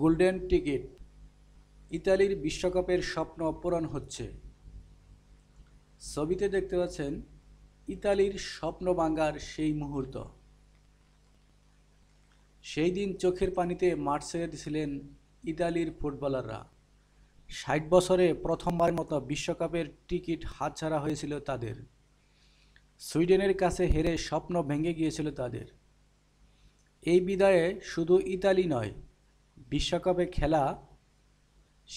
golden ticket ইতালির বিশ্বকাপের স্বপ্ন পূরণ হচ্ছে ছবিতে দেখতে পাচ্ছেন ইতালির স্বপ্ন বাঙ্গার সেই মুহূর্ত সেই দিন চোখের পানিতে মাঠ ছেড়ে দিয়েছিলেন ইতালির ফুটবলাররা ষাট বছরে প্রথমবার মতো বিশ্বকাপের টিকিট হাতছাড়া হয়েছিল তাদের সুইডেনের কাছে হেরে স্বপ্ন ভেঙে গিয়েছিল তাদের এই বিদায়ে শুধু ইতালি নয় বিশ্বকাপে খেলা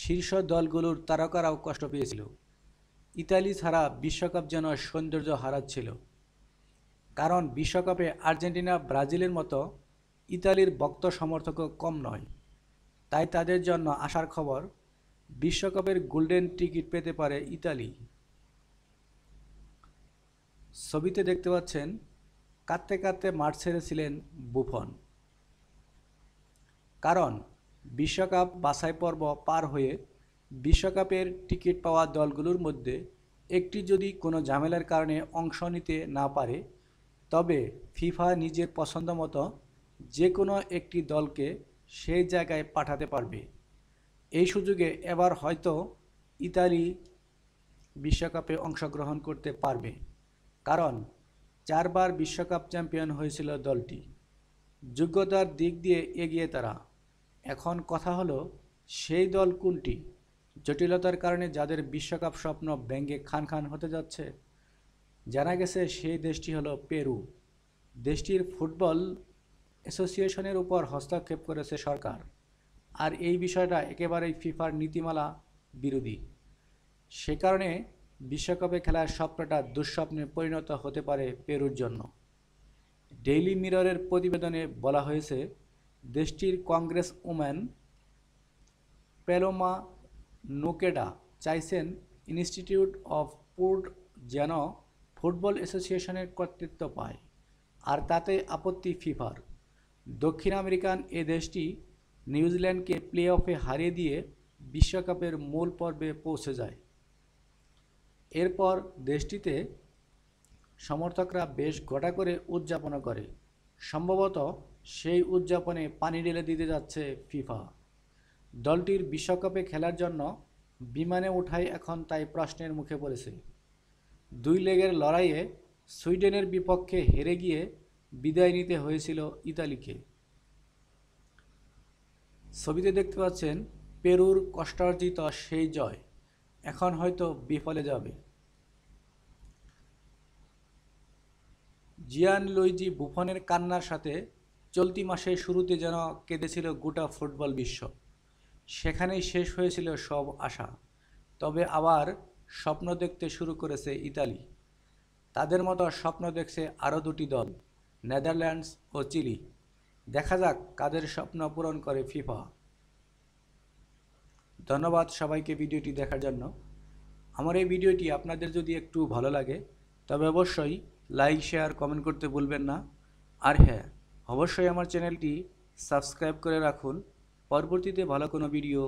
শীর্ষ দলগুলোর তারকারাও কষ্ট পেয়েছিল ইতালি ছাড়া বিশ্বকাপ যেন সৌন্দর্য হারাচ্ছিল কারণ বিশ্বকাপে আর্জেন্টিনা ব্রাজিলের মতো ইতালির ভক্ত সমর্থকও কম নয় তাই তাদের জন্য আসার খবর বিশ্বকাপের গোল্ডেন টিকিট পেতে পারে ইতালি ছবিতে দেখতে পাচ্ছেন কাঁদতে কাঁদতে মাঠ ছেড়েছিলেন বুফন কারণ বিশ্বকাপ বাছাই পর্ব পার হয়ে বিশ্বকাপের টিকিট পাওয়া দলগুলোর মধ্যে একটি যদি কোনো ঝামেলার কারণে অংশ নিতে না পারে তবে ফিফা নিজের পছন্দ মতো যে কোনো একটি দলকে সেই জায়গায় পাঠাতে পারবে এই সুযোগে এবার হয়তো ইতালি বিশ্বকাপে অংশগ্রহণ করতে পারবে কারণ চারবার বিশ্বকাপ চ্যাম্পিয়ন হয়েছিল দলটি যোগ্যতার দিক দিয়ে এগিয়ে তারা এখন কথা হলো সেই দল কোনটি জটিলতার কারণে যাদের বিশ্বকাপ স্বপ্ন ব্যঙ্গে খান খান হতে যাচ্ছে জানা গেছে সেই দেশটি হলো পেরু দেশটির ফুটবল অ্যাসোসিয়েশনের উপর হস্তক্ষেপ করেছে সরকার আর এই বিষয়টা একেবারেই ফিফার নীতিমালা বিরোধী সে কারণে বিশ্বকাপে খেলার স্বপ্নটা দুঃস্বপ্নে পরিণত হতে পারে পেরুর জন্য ডেইলি মিররের প্রতিবেদনে বলা হয়েছে দেশটির কংগ্রেস ওম্যান পেলোমা নোকেডা চাইছেন ইনস্টিটিউট অফ পোর্ট যেন ফুটবল অ্যাসোসিয়েশনের কর্তৃত্ব পায় আর তাতে আপত্তি ফিফার দক্ষিণ আমেরিকান এ দেশটি নিউজিল্যান্ডকে প্লে অফে হারিয়ে দিয়ে বিশ্বকাপের মূল পর্বে পৌঁছে যায় এরপর দেশটিতে সমর্থকরা বেশ গোটা করে উদযাপন করে সম্ভবত সেই উদযাপনে পানি ঢেলে দিতে যাচ্ছে ফিফা দলটির বিশ্বকাপে খেলার জন্য বিমানে ওঠাই এখন তাই প্রশ্নের মুখে পড়েছে দুই লেগের লড়াইয়ে সুইডেনের বিপক্ষে হেরে গিয়ে বিদায় নিতে হয়েছিল ইতালিকে ছবিতে দেখতে পাচ্ছেন পেরুর কষ্টার্জিত সেই জয় এখন হয়তো বিফলে যাবে জিয়ান লুইজি বুফনের কান্নার সাথে চলতি মাসের শুরুতে যেন কেঁদেছিল গোটা ফুটবল বিশ্ব সেখানেই শেষ হয়েছিল সব আশা তবে আবার স্বপ্ন দেখতে শুরু করেছে ইতালি তাদের মতো স্বপ্ন দেখছে আরও দুটি দল নেদারল্যান্ডস ও চিলি দেখা যাক কাদের স্বপ্ন পূরণ করে ফিফা ধন্যবাদ সবাইকে ভিডিওটি দেখার জন্য আমার এই ভিডিওটি আপনাদের যদি একটু ভালো লাগে তবে অবশ্যই লাইক শেয়ার কমেন্ট করতে ভুলবেন না আর হ্যাঁ অবশ্যই আমার চ্যানেলটি সাবস্ক্রাইব করে রাখুন পরবর্তীতে ভালো কোনো ভিডিও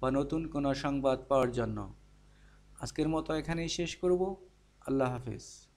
বা নতুন কোনো সংবাদ পাওয়ার জন্য আজকের মতো এখানেই শেষ করব আল্লাহ হাফেজ